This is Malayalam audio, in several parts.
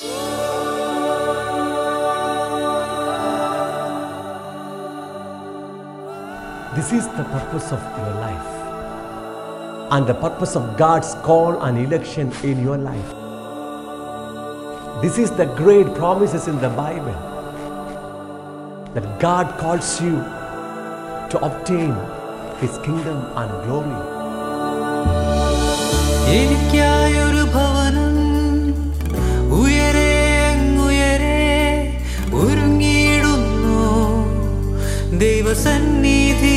This is the purpose of your life and the purpose of God's call and election in your life. This is the great promises in the Bible that God calls you to obtain His kingdom and glory. സന്നിധി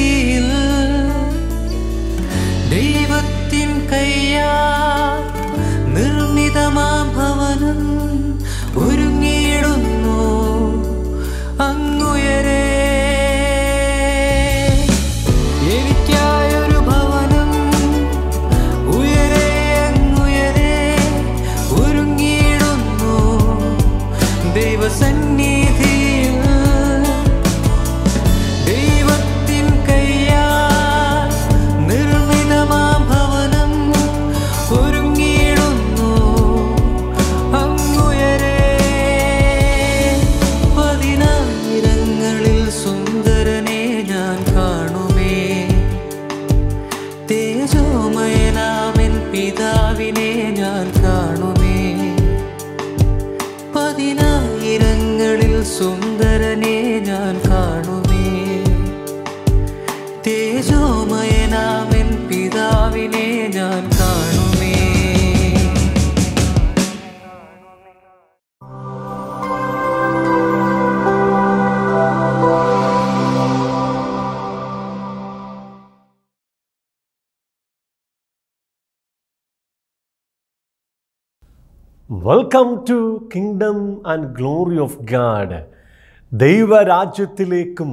welcome to kingdom and glory of God ദൈവരാജ്യത്തിലേക്കും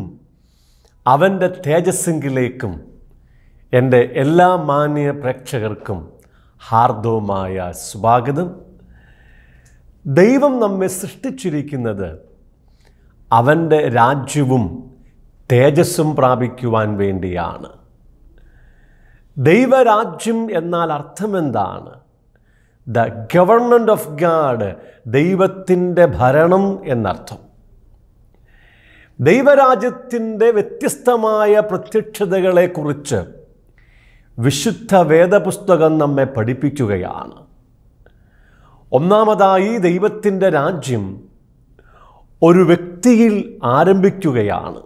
അവൻ്റെ തേജസ്സിങ്കിലേക്കും എൻ്റെ എല്ലാ മാന്യ പ്രേക്ഷകർക്കും ഹാർദവുമായ സ്വാഗതം ദൈവം നമ്മെ സൃഷ്ടിച്ചിരിക്കുന്നത് അവൻ്റെ രാജ്യവും തേജസ്സും പ്രാപിക്കുവാൻ വേണ്ടിയാണ് ദൈവരാജ്യം എന്നാൽ അർത്ഥമെന്താണ് ദ ഗവൺമെൻറ് ഓഫ് ഗാഡ് ദൈവത്തിൻ്റെ ഭരണം എന്നർത്ഥം ദൈവരാജ്യത്തിൻ്റെ വ്യത്യസ്തമായ പ്രത്യക്ഷതകളെക്കുറിച്ച് വിശുദ്ധ വേദപുസ്തകം നമ്മെ പഠിപ്പിക്കുകയാണ് ഒന്നാമതായി ദൈവത്തിൻ്റെ രാജ്യം ഒരു വ്യക്തിയിൽ ആരംഭിക്കുകയാണ്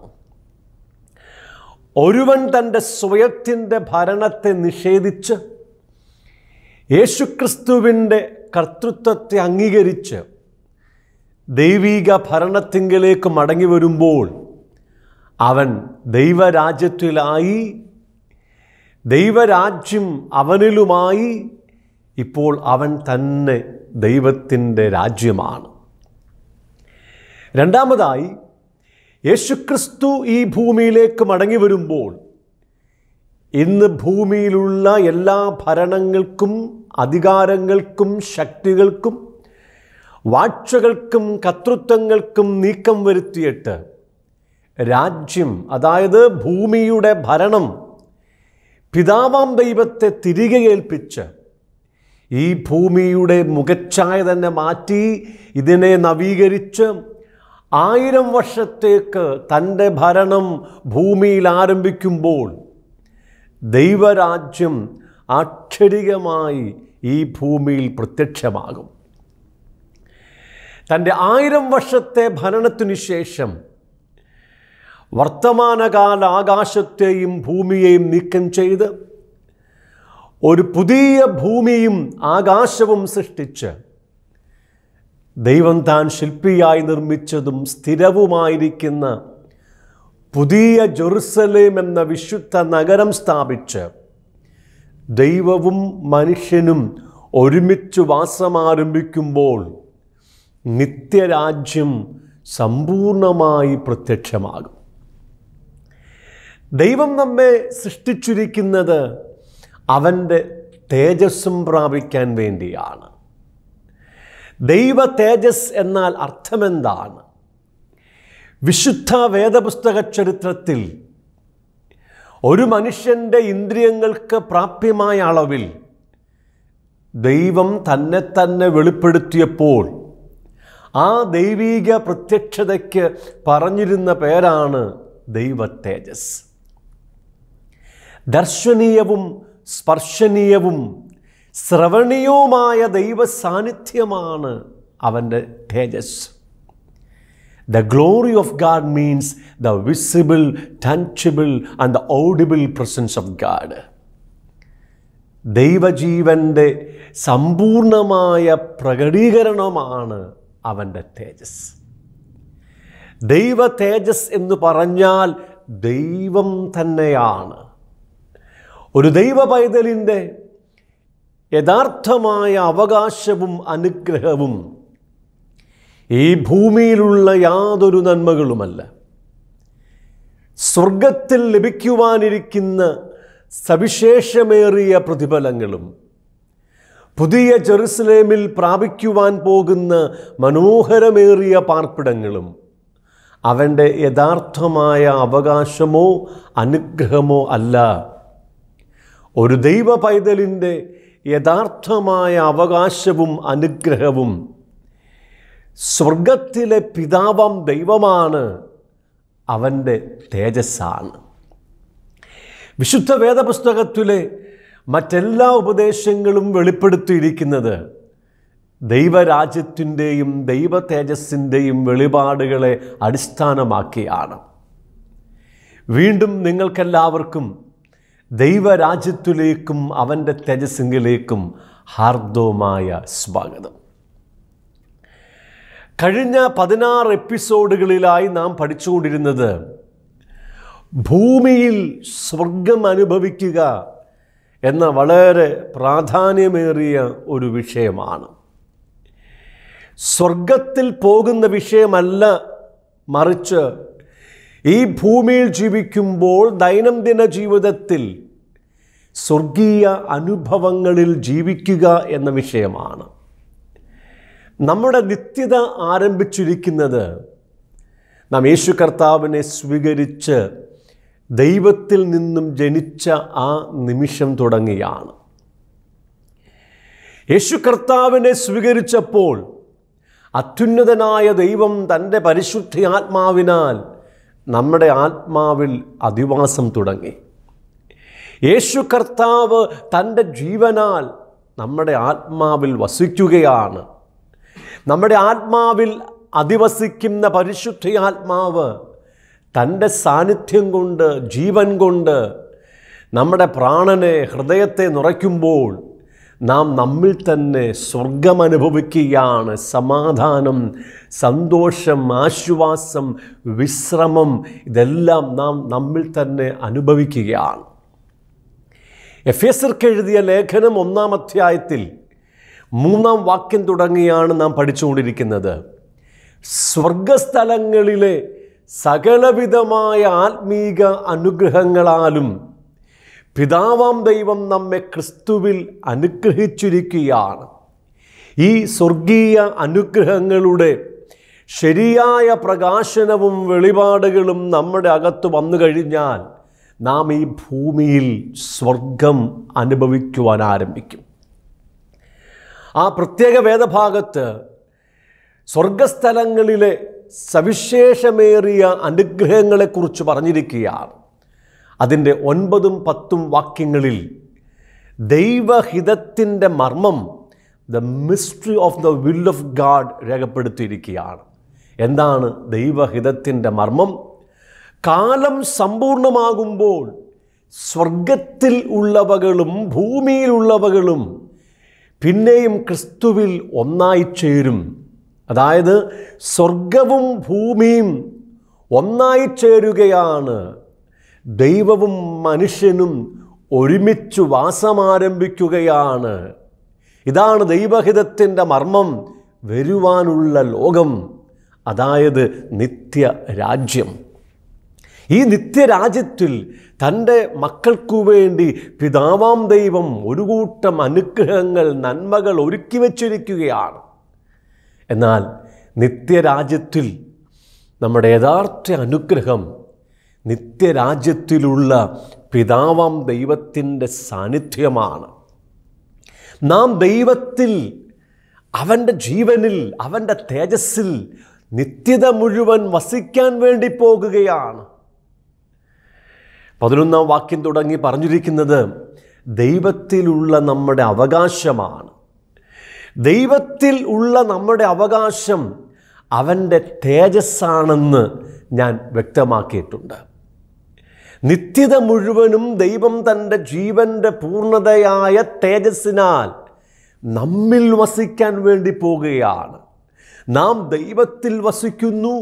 ഒരുവൻ തൻ്റെ സ്വയത്തിൻ്റെ ഭരണത്തെ നിഷേധിച്ച് യേശുക്രിസ്തുവിൻ്റെ കർത്തൃത്വത്തെ അംഗീകരിച്ച് ദൈവിക ഭരണത്തിങ്കിലേക്ക് മടങ്ങി വരുമ്പോൾ അവൻ ദൈവരാജ്യത്തിലായി ദൈവരാജ്യം അവനിലുമായി ഇപ്പോൾ അവൻ തന്നെ ദൈവത്തിൻ്റെ രാജ്യമാണ് രണ്ടാമതായി യേശുക്രിസ്തു ഈ ഭൂമിയിലേക്ക് മടങ്ങി വരുമ്പോൾ ഇന്ന് ഭൂമിയിലുള്ള എല്ലാ ഭരണങ്ങൾക്കും അധികാരങ്ങൾക്കും ശക്തികൾക്കും വാഴ്ചകൾക്കും കർത്തൃത്വങ്ങൾക്കും നീക്കം വരുത്തിയിട്ട് രാജ്യം അതായത് ഭൂമിയുടെ ഭരണം പിതാവാം ദൈവത്തെ തിരികെ ഏൽപ്പിച്ച് ഈ ഭൂമിയുടെ മുഖച്ഛായ തന്നെ മാറ്റി ഇതിനെ നവീകരിച്ച് ആയിരം വർഷത്തേക്ക് തൻ്റെ ഭരണം ഭൂമിയിൽ ആരംഭിക്കുമ്പോൾ ദൈവരാജ്യം ആക്ഷരികമായി ഈ ഭൂമിയിൽ പ്രത്യക്ഷമാകും തൻ്റെ ആയിരം വർഷത്തെ ഭരണത്തിനു ശേഷം വർത്തമാനകാല ആകാശത്തെയും ഭൂമിയെയും നീക്കം ചെയ്ത് ഒരു പുതിയ ഭൂമിയും ആകാശവും സൃഷ്ടിച്ച് ദൈവം താൻ ശില്പിയായി നിർമ്മിച്ചതും സ്ഥിരവുമായിരിക്കുന്ന പുതിയ ജെറുസലേം എന്ന വിശുദ്ധ നഗരം സ്ഥാപിച്ച് ദൈവവും മനുഷ്യനും ഒരുമിച്ച് വാസമാരംഭിക്കുമ്പോൾ നിത്യരാജ്യം സമ്പൂർണമായി പ്രത്യക്ഷമാകും ദൈവം നമ്മെ സൃഷ്ടിച്ചിരിക്കുന്നത് അവൻ്റെ തേജസ്സും പ്രാപിക്കാൻ വേണ്ടിയാണ് ദൈവ തേജസ് എന്നാൽ അർത്ഥമെന്താണ് വിശുദ്ധ വേദപുസ്തക ചരിത്രത്തിൽ ഒരു മനുഷ്യൻ്റെ ഇന്ദ്രിയങ്ങൾക്ക് പ്രാപ്യമായ അളവിൽ ദൈവം തന്നെ തന്നെ വെളിപ്പെടുത്തിയപ്പോൾ ആ ദൈവീക പ്രത്യക്ഷതയ്ക്ക് പറഞ്ഞിരുന്ന പേരാണ് ദൈവ തേജസ് ദർശനീയവും സ്പർശനീയവും ശ്രവണീയവുമായ ദൈവ സാന്നിധ്യമാണ് അവൻ്റെ തേജസ് The glory of God means the visible, tangible, and the audible presence of God. ദൈവജീവൻ്റെ സമ്പൂർണമായ പ്രകടീകരണമാണ് അവൻ്റെ തേജസ് ദൈവ തേജസ് എന്ന് പറഞ്ഞാൽ ദൈവം തന്നെയാണ് ഒരു ദൈവ പൈതലിൻ്റെ യഥാർത്ഥമായ അവകാശവും അനുഗ്രഹവും ഈ ഭൂമിയിലുള്ള യാതൊരു നന്മകളുമല്ല സ്വർഗത്തിൽ ലഭിക്കുവാനിരിക്കുന്ന സവിശേഷമേറിയ പ്രതിഫലങ്ങളും പുതിയ ജെറുസലേമിൽ പ്രാപിക്കുവാൻ പോകുന്ന മനോഹരമേറിയ പാർപ്പിടങ്ങളും അവൻ്റെ യഥാർത്ഥമായ അവകാശമോ അനുഗ്രഹമോ അല്ല ഒരു ദൈവ പൈതലിൻ്റെ യഥാർത്ഥമായ അവകാശവും അനുഗ്രഹവും സ്വർഗത്തിലെ പിതാവം ദൈവമാണ് അവൻ്റെ തേജസ്സാണ് വിശുദ്ധ വേദപുസ്തകത്തിലെ മറ്റെല്ലാ ഉപദേശങ്ങളും വെളിപ്പെടുത്തിയിരിക്കുന്നത് ദൈവരാജ്യത്തിൻ്റെയും ദൈവ തേജസ്സിൻ്റെയും വെളിപാടുകളെ അടിസ്ഥാനമാക്കിയാണ് വീണ്ടും നിങ്ങൾക്കെല്ലാവർക്കും ദൈവരാജ്യത്തിലേക്കും അവൻ്റെ തേജസ്സിലേക്കും ഹാർദവുമായ സ്വാഗതം കഴിഞ്ഞ പതിനാറ് എപ്പിസോഡുകളിലായി നാം പഠിച്ചുകൊണ്ടിരുന്നത് ഭൂമിയിൽ സ്വർഗം അനുഭവിക്കുക എന്ന വളരെ പ്രാധാന്യമേറിയ ഒരു വിഷയമാണ് സ്വർഗത്തിൽ പോകുന്ന വിഷയമല്ല മറിച്ച് ഈ ഭൂമിയിൽ ജീവിക്കുമ്പോൾ ദൈനംദിന ജീവിതത്തിൽ സ്വർഗീയ അനുഭവങ്ങളിൽ ജീവിക്കുക എന്ന വിഷയമാണ് നമ്മുടെ നിത്യത ആരംഭിച്ചിരിക്കുന്നത് നാം യേശു കർത്താവിനെ സ്വീകരിച്ച് ദൈവത്തിൽ നിന്നും ജനിച്ച ആ നിമിഷം തുടങ്ങിയാണ് യേശു കർത്താവിനെ സ്വീകരിച്ചപ്പോൾ അത്യുന്നതനായ ദൈവം തൻ്റെ പരിശുദ്ധി ആത്മാവിനാൽ നമ്മുടെ ആത്മാവിൽ അധിവാസം തുടങ്ങി യേശു കർത്താവ് തൻ്റെ ജീവനാൽ നമ്മുടെ ആത്മാവിൽ വസിക്കുകയാണ് നമ്മുടെ ആത്മാവിൽ അധിവസിക്കുന്ന ആത്മാവ് തൻ്റെ സാന്നിധ്യം കൊണ്ട് ജീവൻ കൊണ്ട് നമ്മുടെ പ്രാണനെ ഹൃദയത്തെ നിറയ്ക്കുമ്പോൾ നാം നമ്മിൽ തന്നെ സ്വർഗം അനുഭവിക്കുകയാണ് സമാധാനം സന്തോഷം ആശ്വാസം വിശ്രമം ഇതെല്ലാം നാം നമ്മിൽ തന്നെ അനുഭവിക്കുകയാണ് എഫ് എസ് എഴുതിയ ലേഖനം ഒന്നാം അധ്യായത്തിൽ മൂന്നാം വാക്യം തുടങ്ങിയാണ് നാം പഠിച്ചുകൊണ്ടിരിക്കുന്നത് സ്വർഗസ്ഥലങ്ങളിലെ സകലവിധമായ ആത്മീക അനുഗ്രഹങ്ങളാലും പിതാവാം ദൈവം നമ്മെ ക്രിസ്തുവിൽ അനുഗ്രഹിച്ചിരിക്കുകയാണ് ഈ സ്വർഗീയ അനുഗ്രഹങ്ങളുടെ ശരിയായ പ്രകാശനവും വെളിപാടുകളും നമ്മുടെ അകത്ത് വന്നു കഴിഞ്ഞാൽ നാം ഈ ഭൂമിയിൽ സ്വർഗം അനുഭവിക്കുവാൻ ആരംഭിക്കും ആ പ്രത്യേക വേദഭാഗത്ത് സ്വർഗസ്ഥലങ്ങളിലെ സവിശേഷമേറിയ അനുഗ്രഹങ്ങളെക്കുറിച്ച് പറഞ്ഞിരിക്കുകയാണ് അതിൻ്റെ ഒൻപതും പത്തും വാക്യങ്ങളിൽ ദൈവഹിതത്തിൻ്റെ മർമ്മം the mystery of the will of God രേഖപ്പെടുത്തിയിരിക്കുകയാണ് എന്താണ് ദൈവഹിതത്തിൻ്റെ മർമ്മം കാലം സമ്പൂർണ്ണമാകുമ്പോൾ സ്വർഗത്തിൽ ഉള്ളവകളും ഭൂമിയിലുള്ളവകളും പിന്നെയും ക്രിസ്തുവിൽ ഒന്നായി ചേരും അതായത് സ്വർഗവും ഭൂമിയും ഒന്നായി ചേരുകയാണ് ദൈവവും മനുഷ്യനും ഒരുമിച്ചു വാസമാരംഭിക്കുകയാണ് ഇതാണ് ദൈവഹിതത്തിൻ്റെ മർമ്മം വരുവാനുള്ള ലോകം അതായത് നിത്യ രാജ്യം ഈ നിത്യരാജ്യത്തിൽ തൻ്റെ മക്കൾക്കു വേണ്ടി പിതാവാം ദൈവം ഒരു കൂട്ടം അനുഗ്രഹങ്ങൾ നന്മകൾ ഒരുക്കി വച്ചിരിക്കുകയാണ് എന്നാൽ നിത്യരാജ്യത്തിൽ നമ്മുടെ യഥാർത്ഥ അനുഗ്രഹം നിത്യരാജ്യത്തിലുള്ള പിതാവാം ദൈവത്തിൻ്റെ സാന്നിധ്യമാണ് നാം ദൈവത്തിൽ അവൻ്റെ ജീവനിൽ അവൻ്റെ തേജസ്സിൽ നിത്യത മുഴുവൻ വസിക്കാൻ വേണ്ടി പോകുകയാണ് പതിനൊന്നാം വാക്യം തുടങ്ങി പറഞ്ഞിരിക്കുന്നത് ദൈവത്തിലുള്ള നമ്മുടെ അവകാശമാണ് ദൈവത്തിൽ ഉള്ള നമ്മുടെ അവകാശം അവൻ്റെ തേജസ്സാണെന്ന് ഞാൻ വ്യക്തമാക്കിയിട്ടുണ്ട് നിത്യത മുഴുവനും ദൈവം തൻ്റെ ജീവൻ്റെ പൂർണ്ണതയായ തേജസ്സിനാൽ നമ്മിൽ വസിക്കാൻ വേണ്ടി പോകുകയാണ് നാം ദൈവത്തിൽ വസിക്കുന്നു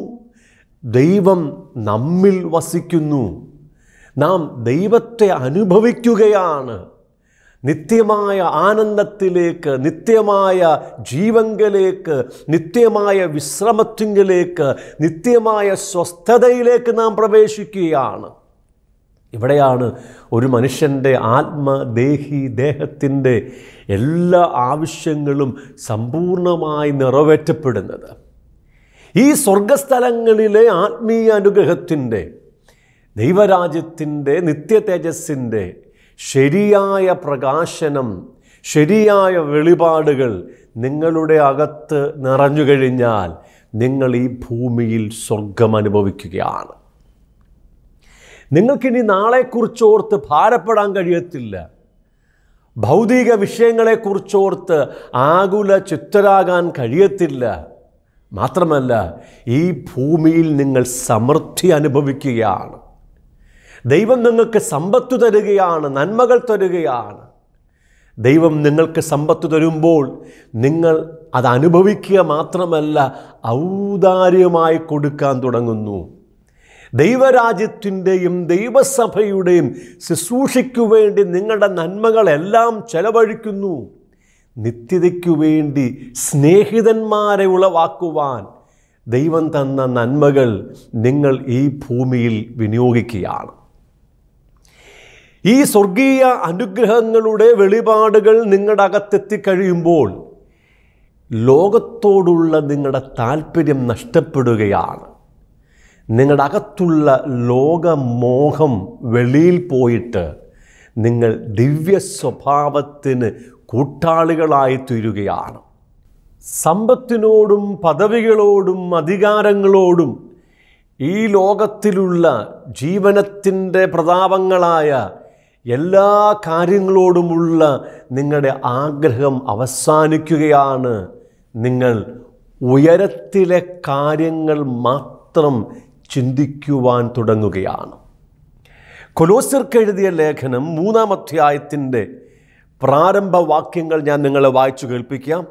ദൈവം നമ്മിൽ വസിക്കുന്നു നാം ദൈവത്തെ അനുഭവിക്കുകയാണ് നിത്യമായ ആനന്ദത്തിലേക്ക് നിത്യമായ ജീവങ്കലേക്ക് നിത്യമായ വിശ്രമത്തിങ്കിലേക്ക് നിത്യമായ സ്വസ്ഥതയിലേക്ക് നാം പ്രവേശിക്കുകയാണ് ഇവിടെയാണ് ഒരു മനുഷ്യൻ്റെ ആത്മദേഹി ദേഹത്തിൻ്റെ എല്ലാ ആവശ്യങ്ങളും സമ്പൂർണമായി നിറവേറ്റപ്പെടുന്നത് ഈ സ്വർഗസ്ഥലങ്ങളിലെ ആത്മീയ അനുഗ്രഹത്തിൻ്റെ ദൈവരാജ്യത്തിൻ്റെ നിത്യ തേജസ്സിൻ്റെ ശരിയായ പ്രകാശനം ശരിയായ വെളിപാടുകൾ നിങ്ങളുടെ അകത്ത് നിറഞ്ഞു കഴിഞ്ഞാൽ നിങ്ങൾ ഈ ഭൂമിയിൽ സ്വർഗം അനുഭവിക്കുകയാണ് നിങ്ങൾക്കിനി നാളെക്കുറിച്ചോർത്ത് ഭാരപ്പെടാൻ കഴിയത്തില്ല ഭൗതിക വിഷയങ്ങളെക്കുറിച്ചോർത്ത് ആകുല ചിത്തരാകാൻ കഴിയത്തില്ല മാത്രമല്ല ഈ ഭൂമിയിൽ നിങ്ങൾ സമൃദ്ധി അനുഭവിക്കുകയാണ് ദൈവം നിങ്ങൾക്ക് സമ്പത്ത് തരുകയാണ് നന്മകൾ തരുകയാണ് ദൈവം നിങ്ങൾക്ക് സമ്പത്ത് തരുമ്പോൾ നിങ്ങൾ അത് അനുഭവിക്കുക മാത്രമല്ല ഔദാര്യമായി കൊടുക്കാൻ തുടങ്ങുന്നു ദൈവരാജ്യത്തിൻ്റെയും ദൈവസഭയുടെയും ശുശ്രൂഷയ്ക്കു വേണ്ടി നിങ്ങളുടെ നന്മകളെല്ലാം ചെലവഴിക്കുന്നു നിത്യതയ്ക്കു വേണ്ടി സ്നേഹിതന്മാരെ ഉളവാക്കുവാൻ ദൈവം തന്ന നന്മകൾ നിങ്ങൾ ഈ ഭൂമിയിൽ വിനിയോഗിക്കുകയാണ് ഈ സ്വർഗീയ അനുഗ്രഹങ്ങളുടെ വെളിപാടുകൾ നിങ്ങളുടെ അകത്തെത്തിക്കഴിയുമ്പോൾ ലോകത്തോടുള്ള നിങ്ങളുടെ താല്പര്യം നഷ്ടപ്പെടുകയാണ് നിങ്ങളുടെ അകത്തുള്ള ലോകമോഹം വെളിയിൽ പോയിട്ട് നിങ്ങൾ ദിവ്യ സ്വഭാവത്തിന് കൂട്ടാളികളായി തീരുകയാണ് സമ്പത്തിനോടും പദവികളോടും അധികാരങ്ങളോടും ഈ ലോകത്തിലുള്ള ജീവനത്തിൻ്റെ പ്രതാപങ്ങളായ എല്ലാ കാര്യങ്ങളോടുമുള്ള നിങ്ങളുടെ ആഗ്രഹം അവസാനിക്കുകയാണ് നിങ്ങൾ ഉയരത്തിലെ കാര്യങ്ങൾ മാത്രം ചിന്തിക്കുവാൻ തുടങ്ങുകയാണ് കൊലോസിർക്കെഴുതിയ ലേഖനം മൂന്നാം അധ്യായത്തിൻ്റെ പ്രാരംഭ വാക്യങ്ങൾ ഞാൻ നിങ്ങളെ വായിച്ചു കേൾപ്പിക്കാം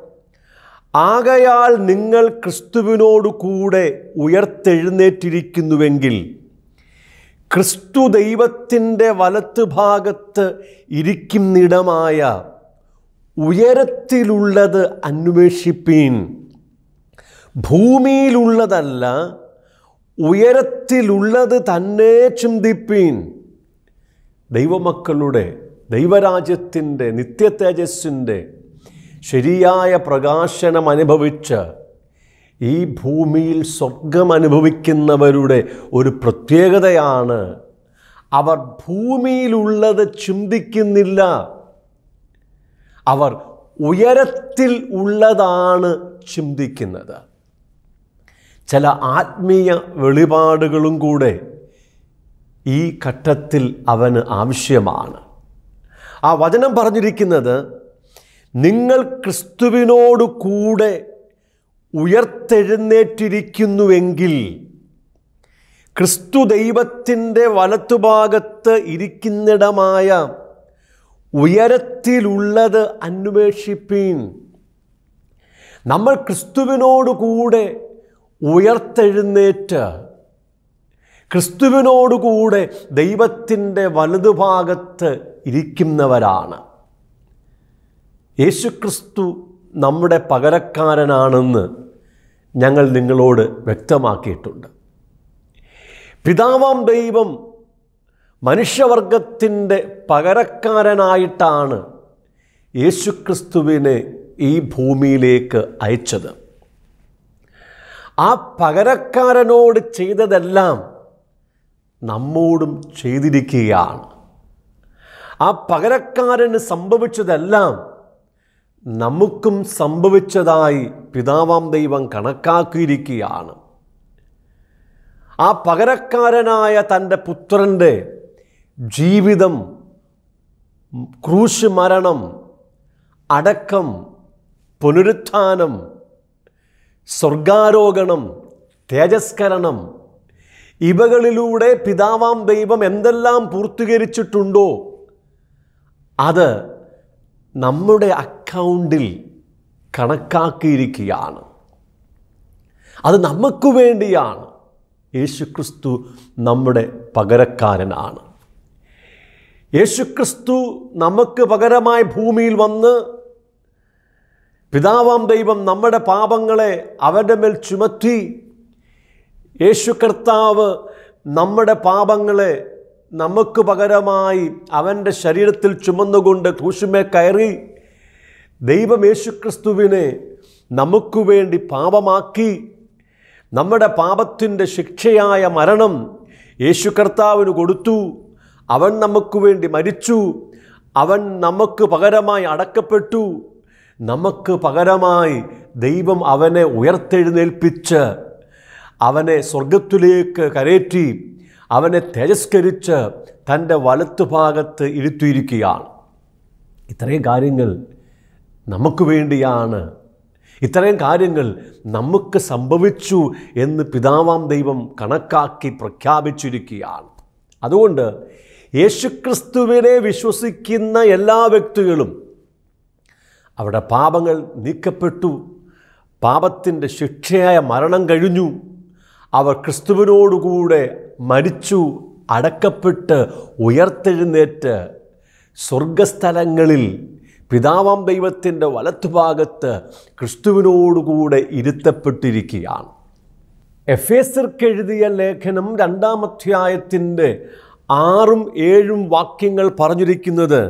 ആകയാൽ നിങ്ങൾ ക്രിസ്തുവിനോട് കൂടെ ഉയർത്തെഴുന്നേറ്റിരിക്കുന്നുവെങ്കിൽ ക്രിസ്തു ദൈവത്തിൻ്റെ ഭാഗത്ത് ഇരിക്കുന്നിടമായ ഉയരത്തിലുള്ളത് അന്വേഷിപ്പീൻ ഭൂമിയിലുള്ളതല്ല ഉയരത്തിലുള്ളത് തന്നെ ചിന്തിപ്പീൻ ദൈവമക്കളുടെ ദൈവരാജ്യത്തിൻ്റെ നിത്യതേജസ്സിൻ്റെ ശരിയായ പ്രകാശനം അനുഭവിച്ച് ഈ ഭൂമിയിൽ സ്വർഗം അനുഭവിക്കുന്നവരുടെ ഒരു പ്രത്യേകതയാണ് അവർ ഭൂമിയിലുള്ളത് ചിന്തിക്കുന്നില്ല അവർ ഉയരത്തിൽ ഉള്ളതാണ് ചിന്തിക്കുന്നത് ചില ആത്മീയ വെളിപാടുകളും കൂടെ ഈ ഘട്ടത്തിൽ അവന് ആവശ്യമാണ് ആ വചനം പറഞ്ഞിരിക്കുന്നത് നിങ്ങൾ ക്രിസ്തുവിനോട് കൂടെ ഉയർത്തെഴുന്നേറ്റിരിക്കുന്നുവെങ്കിൽ ക്രിസ്തു ദൈവത്തിൻ്റെ വലത്തുഭാഗത്ത് ഇരിക്കുന്നിടമായ ഉയരത്തിലുള്ളത് അന്വേഷിപ്പീൻ നമ്മൾ ക്രിസ്തുവിനോടുകൂടെ ഉയർത്തെഴുന്നേറ്റ് ക്രിസ്തുവിനോടുകൂടെ ദൈവത്തിൻ്റെ വലതുഭാഗത്ത് ഇരിക്കുന്നവരാണ് യേശുക്രിസ്തു നമ്മുടെ പകരക്കാരനാണെന്ന് ഞങ്ങൾ നിങ്ങളോട് വ്യക്തമാക്കിയിട്ടുണ്ട് പിതാവാം ദൈവം മനുഷ്യവർഗത്തിൻ്റെ പകരക്കാരനായിട്ടാണ് യേശുക്രിസ്തുവിനെ ഈ ഭൂമിയിലേക്ക് അയച്ചത് ആ പകരക്കാരനോട് ചെയ്തതെല്ലാം നമ്മോടും ചെയ്തിരിക്കുകയാണ് ആ പകരക്കാരന് സംഭവിച്ചതെല്ലാം നമുക്കും സംഭവിച്ചതായി പിതാവാം ദൈവം കണക്കാക്കിയിരിക്കുകയാണ് ആ പകരക്കാരനായ തൻ്റെ പുത്രൻ്റെ ജീവിതം ക്രൂശ് മരണം അടക്കം പുനരുത്ഥാനം സ്വർഗാരോഹണം തേജസ്കരണം ഇവകളിലൂടെ പിതാവാം ദൈവം എന്തെല്ലാം പൂർത്തീകരിച്ചിട്ടുണ്ടോ അത് നമ്മുടെ അക്കൗണ്ടിൽ കണക്കാക്കിയിരിക്കുകയാണ് അത് നമുക്ക് വേണ്ടിയാണ് യേശുക്രിസ്തു നമ്മുടെ പകരക്കാരനാണ് യേശുക്രിസ്തു നമുക്ക് പകരമായി ഭൂമിയിൽ വന്ന് പിതാവാം ദൈവം നമ്മുടെ പാപങ്ങളെ അവരുടെ മേൽ ചുമത്തി യേശു കർത്താവ് നമ്മുടെ പാപങ്ങളെ നമുക്ക് പകരമായി അവൻ്റെ ശരീരത്തിൽ ചുമന്നുകൊണ്ട് ക്രൂശുമേ കയറി ദൈവം യേശുക്രിസ്തുവിനെ നമുക്കു വേണ്ടി പാപമാക്കി നമ്മുടെ പാപത്തിൻ്റെ ശിക്ഷയായ മരണം യേശു കർത്താവിന് കൊടുത്തു അവൻ നമുക്ക് വേണ്ടി മരിച്ചു അവൻ നമുക്ക് പകരമായി അടക്കപ്പെട്ടു നമുക്ക് പകരമായി ദൈവം അവനെ ഉയർത്തെഴുന്നേൽപ്പിച്ച് അവനെ സ്വർഗത്തിലേക്ക് കരേറ്റി അവനെ തേജസ്കരിച്ച് തൻ്റെ വലത്തുഭാഗത്ത് ഇരുത്തിയിരിക്കുകയാണ് ഇത്രയും കാര്യങ്ങൾ നമുക്ക് വേണ്ടിയാണ് ഇത്രയും കാര്യങ്ങൾ നമുക്ക് സംഭവിച്ചു എന്ന് പിതാവാം ദൈവം കണക്കാക്കി പ്രഖ്യാപിച്ചിരിക്കുകയാണ് അതുകൊണ്ട് യേശുക്രിസ്തുവിനെ വിശ്വസിക്കുന്ന എല്ലാ വ്യക്തികളും അവരുടെ പാപങ്ങൾ നീക്കപ്പെട്ടു പാപത്തിൻ്റെ ശിക്ഷയായ മരണം കഴിഞ്ഞു അവർ ക്രിസ്തുവിനോടുകൂടെ മരിച്ചു അടക്കപ്പെട്ട് ഉയർത്തെഴുന്നേറ്റ് സ്വർഗസ്ഥലങ്ങളിൽ പിതാവാം ദൈവത്തിൻ്റെ വലത്തുഭാഗത്ത് ക്രിസ്തുവിനോടുകൂടെ ഇരുത്തപ്പെട്ടിരിക്കുകയാണ് എഫ് എഴുതിയ ലേഖനം രണ്ടാമധ്യായത്തിൻ്റെ ആറും ഏഴും വാക്യങ്ങൾ പറഞ്ഞിരിക്കുന്നത്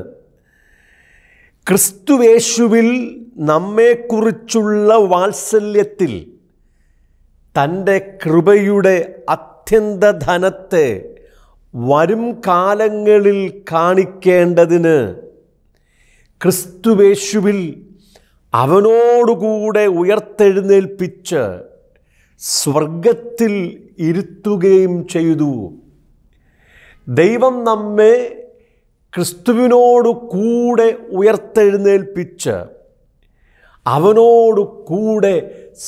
ക്രിസ്തുവേശുവിൽ നമ്മെക്കുറിച്ചുള്ള വാത്സല്യത്തിൽ തൻ്റെ കൃപയുടെ അത്യന്ത ധനത്തെ വരും കാലങ്ങളിൽ കാണിക്കേണ്ടതിന് ക്രിസ്തുവേശുവിൽ അവനോടുകൂടെ ഉയർത്തെഴുന്നേൽപ്പിച്ച് സ്വർഗത്തിൽ ഇരുത്തുകയും ചെയ്തു ദൈവം നമ്മെ ക്രിസ്തുവിനോട് കൂടെ ഉയർത്തെഴുന്നേൽപ്പിച്ച് അവനോട് കൂടെ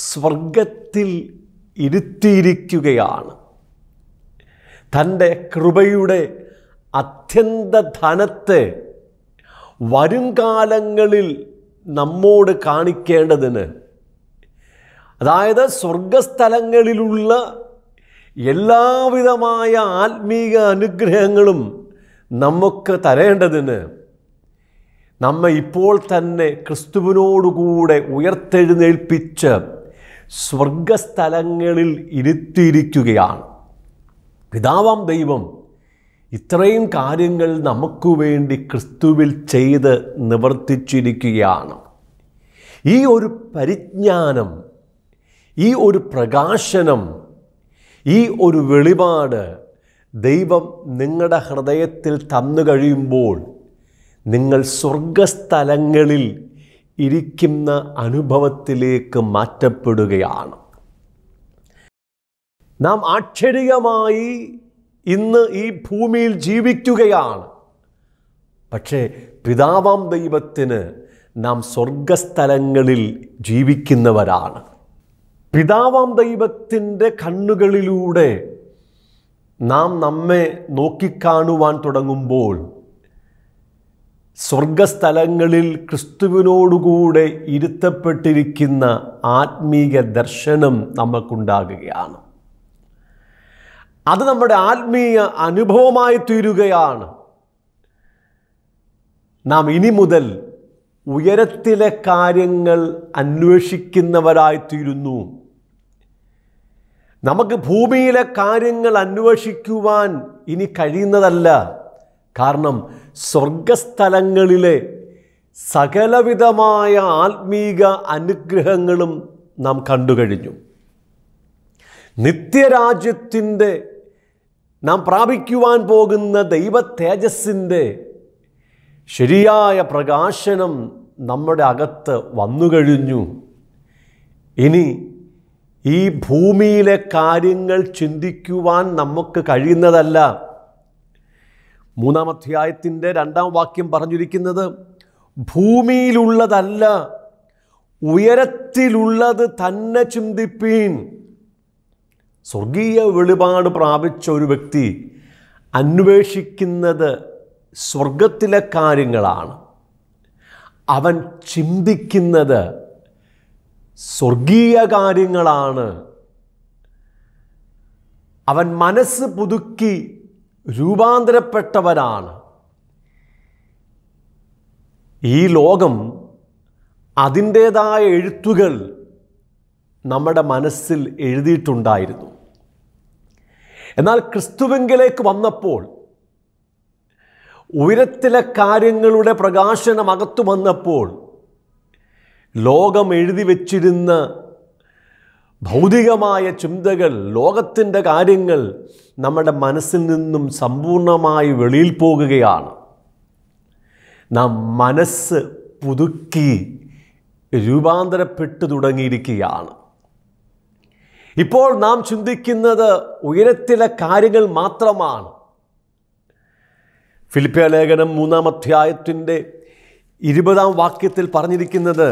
സ്വർഗത്തിൽ ഇരുത്തിയിരിക്കുകയാണ് തൻ്റെ കൃപയുടെ അത്യന്ത ധനത്തെ വരുംകാലങ്ങളിൽ നമ്മോട് കാണിക്കേണ്ടതിന് അതായത് സ്വർഗസ്ഥലങ്ങളിലുള്ള എല്ലാവിധമായ ആത്മീക അനുഗ്രഹങ്ങളും നമുക്ക് തരേണ്ടതിന് നമ്മെ ഇപ്പോൾ തന്നെ ക്രിസ്തുവിനോടുകൂടെ ഉയർത്തെഴുന്നേൽപ്പിച്ച് സ്വർഗസ്ഥലങ്ങളിൽ ഇരുത്തിയിരിക്കുകയാണ് പിതാവാം ദൈവം ഇത്രയും കാര്യങ്ങൾ നമുക്ക് വേണ്ടി ക്രിസ്തുവിൽ ചെയ്ത് നിവർത്തിച്ചിരിക്കുകയാണ് ഈ ഒരു പരിജ്ഞാനം ഈ ഒരു പ്രകാശനം ഈ ഒരു വെളിപാട് ദൈവം നിങ്ങളുടെ ഹൃദയത്തിൽ തന്നു കഴിയുമ്പോൾ നിങ്ങൾ സ്വർഗസ്ഥലങ്ങളിൽ ഇരിക്കുന്ന അനുഭവത്തിലേക്ക് മാറ്റപ്പെടുകയാണ് നാം ആക്ഷരികമായി ഇന്ന് ഈ ഭൂമിയിൽ ജീവിക്കുകയാണ് പക്ഷേ പിതാവാം ദൈവത്തിന് നാം സ്വർഗസ്ഥലങ്ങളിൽ ജീവിക്കുന്നവരാണ് പിതാവാം ദൈവത്തിൻ്റെ കണ്ണുകളിലൂടെ നാം നമ്മെ നോക്കിക്കാണുവാൻ തുടങ്ങുമ്പോൾ സ്വർഗസ്ഥലങ്ങളിൽ ക്രിസ്തുവിനോടുകൂടെ ഇരുത്തപ്പെട്ടിരിക്കുന്ന ആത്മീയ ദർശനം നമുക്കുണ്ടാകുകയാണ് അത് നമ്മുടെ ആത്മീയ അനുഭവമായി തീരുകയാണ് നാം ഇനി മുതൽ ഉയരത്തിലെ കാര്യങ്ങൾ അന്വേഷിക്കുന്നവരായി തീരുന്നു നമുക്ക് ഭൂമിയിലെ കാര്യങ്ങൾ അന്വേഷിക്കുവാൻ ഇനി കഴിയുന്നതല്ല കാരണം സ്വർഗസ്ഥലങ്ങളിലെ സകലവിധമായ ആത്മീക അനുഗ്രഹങ്ങളും നാം കണ്ടുകഴിഞ്ഞു നിത്യരാജ്യത്തിൻ്റെ നാം പ്രാപിക്കുവാൻ പോകുന്ന ദൈവ തേജസ്സിൻ്റെ ശരിയായ പ്രകാശനം നമ്മുടെ അകത്ത് വന്നു ഇനി ഈ ഭൂമിയിലെ കാര്യങ്ങൾ ചിന്തിക്കുവാൻ നമുക്ക് കഴിയുന്നതല്ല മൂന്നാം അധ്യായത്തിൻ്റെ രണ്ടാം വാക്യം പറഞ്ഞിരിക്കുന്നത് ഭൂമിയിലുള്ളതല്ല ഉയരത്തിലുള്ളത് തന്നെ ചിന്തിപ്പീൻ സ്വർഗീയ വെളിപാട് പ്രാപിച്ച ഒരു വ്യക്തി അന്വേഷിക്കുന്നത് സ്വർഗത്തിലെ കാര്യങ്ങളാണ് അവൻ ചിന്തിക്കുന്നത് സ്വർഗീയ കാര്യങ്ങളാണ് അവൻ മനസ്സ് പുതുക്കി രൂപാന്തരപ്പെട്ടവനാണ് ഈ ലോകം അതിൻ്റേതായ എഴുത്തുകൾ നമ്മുടെ മനസ്സിൽ എഴുതിയിട്ടുണ്ടായിരുന്നു എന്നാൽ ക്രിസ്തുവെങ്കിലേക്ക് വന്നപ്പോൾ ഉയരത്തിലെ കാര്യങ്ങളുടെ പ്രകാശനം അകത്തു വന്നപ്പോൾ ലോകം എഴുതി വച്ചിരുന്ന ഭൗതികമായ ചിന്തകൾ ലോകത്തിൻ്റെ കാര്യങ്ങൾ നമ്മുടെ മനസ്സിൽ നിന്നും സമ്പൂർണ്ണമായി വെളിയിൽ പോകുകയാണ് നാം മനസ്സ് പുതുക്കി രൂപാന്തരപ്പെട്ടു തുടങ്ങിയിരിക്കുകയാണ് ഇപ്പോൾ നാം ചിന്തിക്കുന്നത് ഉയരത്തിലെ കാര്യങ്ങൾ മാത്രമാണ് ഫിലിപ്പിയ ലേഖനം മൂന്നാം അധ്യായത്തിൻ്റെ ഇരുപതാം വാക്യത്തിൽ പറഞ്ഞിരിക്കുന്നത്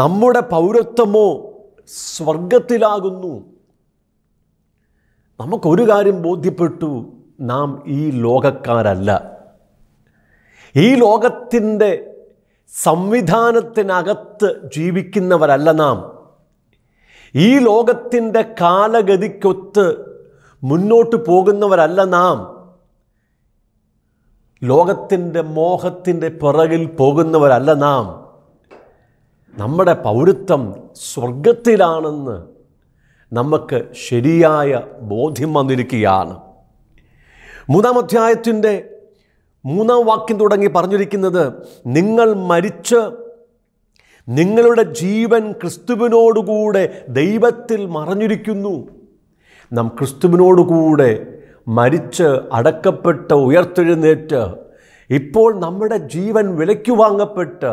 നമ്മുടെ പൗരത്വമോ സ്വർഗത്തിലാകുന്നു നമുക്കൊരു കാര്യം ബോധ്യപ്പെട്ടു നാം ഈ ലോകക്കാരല്ല ഈ ലോകത്തിൻ്റെ സംവിധാനത്തിനകത്ത് ജീവിക്കുന്നവരല്ല നാം ഈ ലോകത്തിൻ്റെ കാലഗതിക്കൊത്ത് മുന്നോട്ട് പോകുന്നവരല്ല നാം ലോകത്തിൻ്റെ മോഹത്തിൻ്റെ പിറകിൽ പോകുന്നവരല്ല നാം നമ്മുടെ പൗരത്വം സ്വർഗത്തിലാണെന്ന് നമുക്ക് ശരിയായ ബോധ്യം വന്നിരിക്കുകയാണ് മൂന്നാം അധ്യായത്തിൻ്റെ മൂന്നാം വാക്യം തുടങ്ങി പറഞ്ഞിരിക്കുന്നത് നിങ്ങൾ മരിച്ച് നിങ്ങളുടെ ജീവൻ ക്രിസ്തുവിനോടുകൂടെ ദൈവത്തിൽ മറഞ്ഞിരിക്കുന്നു നാം ക്രിസ്തുവിനോടുകൂടെ മരിച്ച് അടക്കപ്പെട്ട് ഉയർത്തെഴുന്നേറ്റ് ഇപ്പോൾ നമ്മുടെ ജീവൻ വിലയ്ക്ക് വാങ്ങപ്പെട്ട്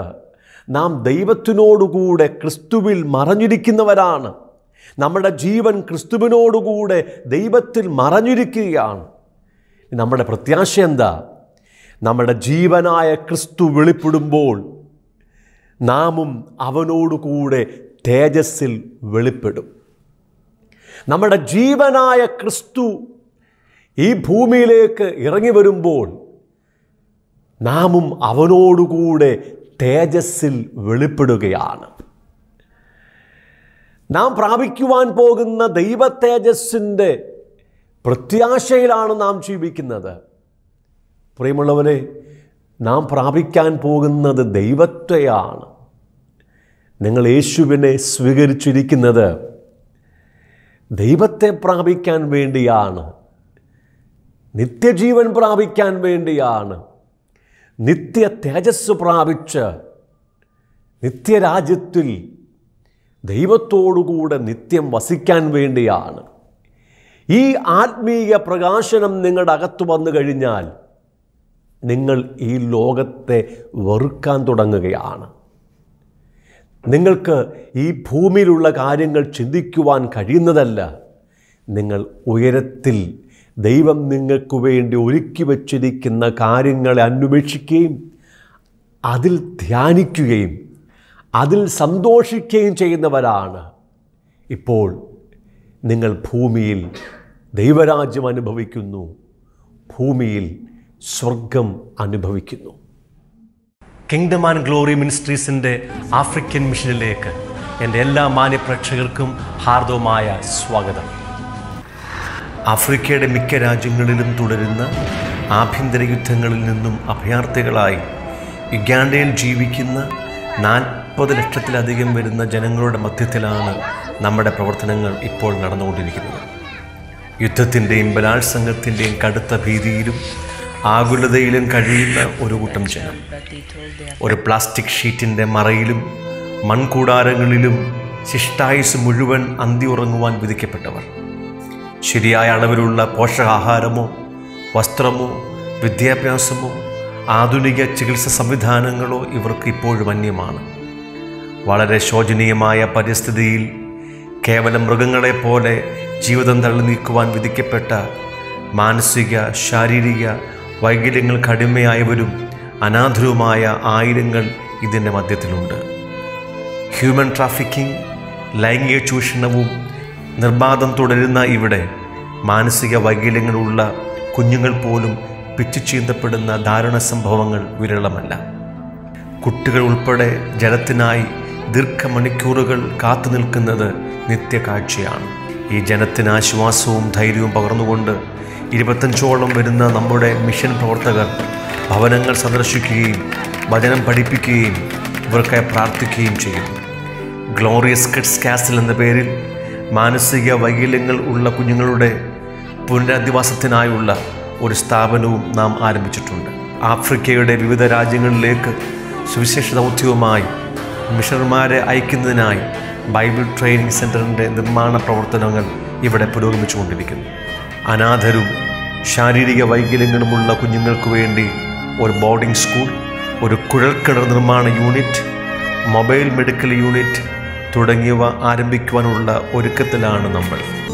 നാം ദൈവത്തിനോടുകൂടെ ക്രിസ്തുവിൽ മറഞ്ഞിരിക്കുന്നവരാണ് നമ്മുടെ ജീവൻ ക്രിസ്തുവിനോടുകൂടെ ദൈവത്തിൽ മറഞ്ഞിരിക്കുകയാണ് നമ്മുടെ പ്രത്യാശ എന്താ നമ്മുടെ ജീവനായ ക്രിസ്തു വെളിപ്പെടുമ്പോൾ നാമും അവനോടുകൂടെ തേജസ്സിൽ വെളിപ്പെടും നമ്മുടെ ജീവനായ ക്രിസ്തു ഈ ഭൂമിയിലേക്ക് ഇറങ്ങി വരുമ്പോൾ നാമും അവനോടുകൂടെ തേജസ്സിൽ വെളിപ്പെടുകയാണ് നാം പ്രാപിക്കുവാൻ പോകുന്ന ദൈവ തേജസ്സിൻ്റെ പ്രത്യാശയിലാണ് നാം ജീവിക്കുന്നത് പ്രിയമുള്ളവരെ നാം പ്രാപിക്കാൻ പോകുന്നത് ദൈവത്തെയാണ് നിങ്ങൾ യേശുവിനെ സ്വീകരിച്ചിരിക്കുന്നത് ദൈവത്തെ പ്രാപിക്കാൻ വേണ്ടിയാണ് നിത്യജീവൻ പ്രാപിക്കാൻ വേണ്ടിയാണ് നിത്യ തേജസ് പ്രാപിച്ച് നിത്യരാജ്യത്തിൽ ദൈവത്തോടുകൂടെ നിത്യം വസിക്കാൻ വേണ്ടിയാണ് ഈ ആത്മീയ പ്രകാശനം നിങ്ങളുടെ അകത്ത് വന്നു കഴിഞ്ഞാൽ നിങ്ങൾ ഈ ലോകത്തെ വെറുക്കാൻ തുടങ്ങുകയാണ് നിങ്ങൾക്ക് ഈ ഭൂമിയിലുള്ള കാര്യങ്ങൾ ചിന്തിക്കുവാൻ കഴിയുന്നതല്ല നിങ്ങൾ ഉയരത്തിൽ ദൈവം നിങ്ങൾക്ക് വേണ്ടി ഒരുക്കി വച്ചിരിക്കുന്ന കാര്യങ്ങളെ അന്വേഷിക്കുകയും അതിൽ ധ്യാനിക്കുകയും അതിൽ സന്തോഷിക്കുകയും ചെയ്യുന്നവരാണ് ഇപ്പോൾ നിങ്ങൾ ഭൂമിയിൽ ദൈവരാജ്യം അനുഭവിക്കുന്നു ഭൂമിയിൽ സ്വർഗം അനുഭവിക്കുന്നു കിങ്ഡം ആൻഡ് ഗ്ലോറി മിനിസ്ട്രീസിൻ്റെ ആഫ്രിക്കൻ മിഷനിലേക്ക് എൻ്റെ എല്ലാ മാന്യപ്രേക്ഷകർക്കും ഹാർദവുമായ സ്വാഗതം ആഫ്രിക്കയുടെ മിക്ക രാജ്യങ്ങളിലും തുടരുന്ന ആഭ്യന്തര യുദ്ധങ്ങളിൽ നിന്നും അഭയാർത്ഥികളായി യുഗാണ്ടയിൽ ജീവിക്കുന്ന നാൽപ്പത് ലക്ഷത്തിലധികം വരുന്ന ജനങ്ങളുടെ മധ്യത്തിലാണ് നമ്മുടെ പ്രവർത്തനങ്ങൾ ഇപ്പോൾ നടന്നുകൊണ്ടിരിക്കുന്നത് യുദ്ധത്തിൻ്റെയും ബലാത്സംഗത്തിൻ്റെയും കടുത്ത ഭീതിയിലും ആകുലതയിലും കഴിയുന്ന ഒരു കൂട്ടം ജനം ഒരു പ്ലാസ്റ്റിക് ഷീറ്റിൻ്റെ മറയിലും മൺകൂടാരങ്ങളിലും ശിഷ്ടായുസ് മുഴുവൻ അന്തി ഉറങ്ങുവാൻ വിധിക്കപ്പെട്ടവർ ശരിയായ അളവിലുള്ള പോഷകാഹാരമോ വസ്ത്രമോ വിദ്യാഭ്യാസമോ ആധുനിക ചികിത്സ സംവിധാനങ്ങളോ ഇവർക്ക് ഇപ്പോഴും അന്യമാണ് വളരെ ശോചനീയമായ പരിസ്ഥിതിയിൽ കേവലം മൃഗങ്ങളെപ്പോലെ ജീവിതം തള്ളി നീക്കുവാൻ വിധിക്കപ്പെട്ട മാനസിക ശാരീരിക വൈകല്യങ്ങൾ കടുമയായവരും അനാഥരുമായ ആയിരങ്ങൾ ഇതിൻ്റെ മധ്യത്തിലുണ്ട് ഹ്യൂമൻ ട്രാഫിക്കിംഗ് ലൈംഗിക ചൂഷണവും നിർബാധം തുടരുന്ന ഇവിടെ മാനസിക വൈകല്യങ്ങളുള്ള കുഞ്ഞുങ്ങൾ പോലും പിച്ചു ചീന്തപ്പെടുന്ന ദാരുണ സംഭവങ്ങൾ വിരളമല്ല കുട്ടികൾ ഉൾപ്പെടെ ജലത്തിനായി ദീർഘമണിക്കൂറുകൾ കാത്തു നിൽക്കുന്നത് നിത്യകാഴ്ചയാണ് ഈ ജനത്തിന് ആശ്വാസവും ധൈര്യവും പകർന്നുകൊണ്ട് ഇരുപത്തഞ്ചോളം വരുന്ന നമ്മുടെ മിഷൻ പ്രവർത്തകർ ഭവനങ്ങൾ സന്ദർശിക്കുകയും വചനം പഠിപ്പിക്കുകയും ഇവർക്കായി പ്രാർത്ഥിക്കുകയും ചെയ്യുന്നു ഗ്ലോറിയസ് കിഡ്സ് കാസിൽ എന്ന പേരിൽ മാനസിക വൈകല്യങ്ങൾ ഉള്ള കുഞ്ഞുങ്ങളുടെ പുനരധിവാസത്തിനായുള്ള ഒരു സ്ഥാപനവും നാം ആരംഭിച്ചിട്ടുണ്ട് ആഫ്രിക്കയുടെ വിവിധ രാജ്യങ്ങളിലേക്ക് സുവിശേഷ ദൗത്യവുമായി മിഷണർമാരെ അയക്കുന്നതിനായി ബൈബിൾ ട്രെയിനിങ് സെൻറ്ററിൻ്റെ നിർമ്മാണ പ്രവർത്തനങ്ങൾ ഇവിടെ പുരോഗമിച്ചുകൊണ്ടിരിക്കുന്നു അനാഥരും ശാരീരിക വൈകല്യങ്ങളുമുള്ള കുഞ്ഞുങ്ങൾക്ക് വേണ്ടി ഒരു ബോർഡിംഗ് സ്കൂൾ ഒരു കുഴൽക്കിണർ നിർമ്മാണ യൂണിറ്റ് മൊബൈൽ മെഡിക്കൽ യൂണിറ്റ് തുടങ്ങിയവ ആരംഭിക്കുവാനുള്ള ഒരുക്കത്തിലാണ് നമ്മൾ